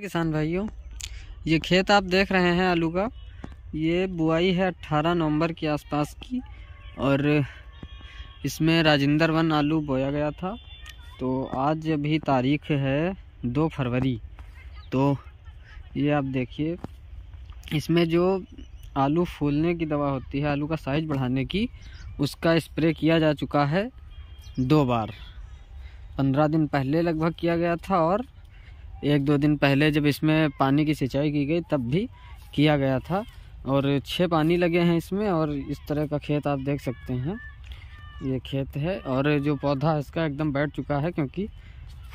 किसान भाइयों ये खेत आप देख रहे हैं आलू का ये बुआई है 18 नवंबर के आसपास की और इसमें राजेंद्र वन आलू बोया गया था तो आज अभी तारीख है दो फरवरी तो ये आप देखिए इसमें जो आलू फूलने की दवा होती है आलू का साइज बढ़ाने की उसका स्प्रे किया जा चुका है दो बार पंद्रह दिन पहले लगभग किया गया था और एक दो दिन पहले जब इसमें पानी की सिंचाई की गई तब भी किया गया था और छः पानी लगे हैं इसमें और इस तरह का खेत आप देख सकते हैं ये खेत है और जो पौधा इसका एकदम बैठ चुका है क्योंकि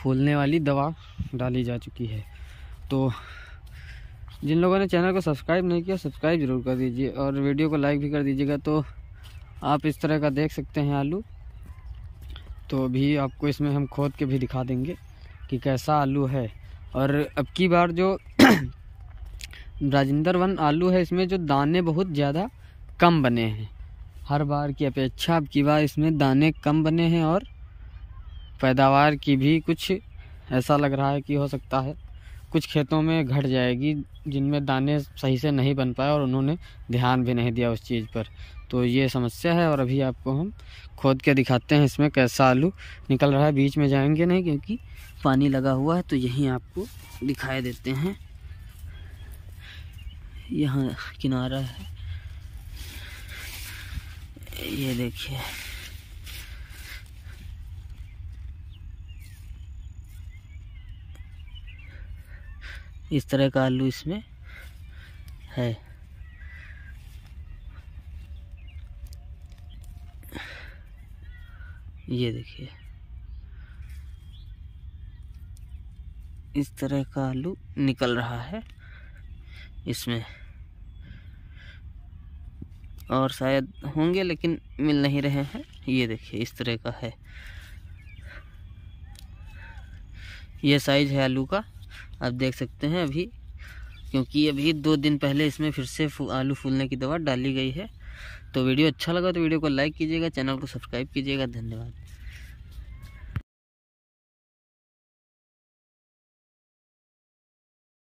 फूलने वाली दवा डाली जा चुकी है तो जिन लोगों ने चैनल को सब्सक्राइब नहीं किया सब्सक्राइब ज़रूर कर दीजिए और वीडियो को लाइक भी कर दीजिएगा तो आप इस तरह का देख सकते हैं आलू तो अभी आपको इसमें हम खोद के भी दिखा देंगे कि कैसा आलू है और अब की बार जो राजेंद्र वन आलू है इसमें जो दाने बहुत ज़्यादा कम बने हैं हर बार की अपेक्षा अब की बार इसमें दाने कम बने हैं और पैदावार की भी कुछ ऐसा लग रहा है कि हो सकता है कुछ खेतों में घट जाएगी जिनमें दाने सही से नहीं बन पाए और उन्होंने ध्यान भी नहीं दिया उस चीज़ पर तो ये समस्या है और अभी आपको हम खोद के दिखाते हैं इसमें कैसा आलू निकल रहा है बीच में जाएंगे नहीं क्योंकि पानी लगा हुआ है तो यहीं आपको दिखाई देते हैं यहाँ किनारा है ये देखिए इस तरह का आलू इसमें है ये देखिए इस तरह का आलू निकल रहा है इसमें और शायद होंगे लेकिन मिल नहीं रहे हैं ये देखिए इस तरह का है ये साइज है आलू का आप देख सकते हैं अभी क्योंकि अभी दो दिन पहले इसमें फिर से फु, आलू फूलने की दवा डाली गई है तो वीडियो अच्छा लगा तो वीडियो को लाइक कीजिएगा चैनल को सब्सक्राइब कीजिएगा धन्यवाद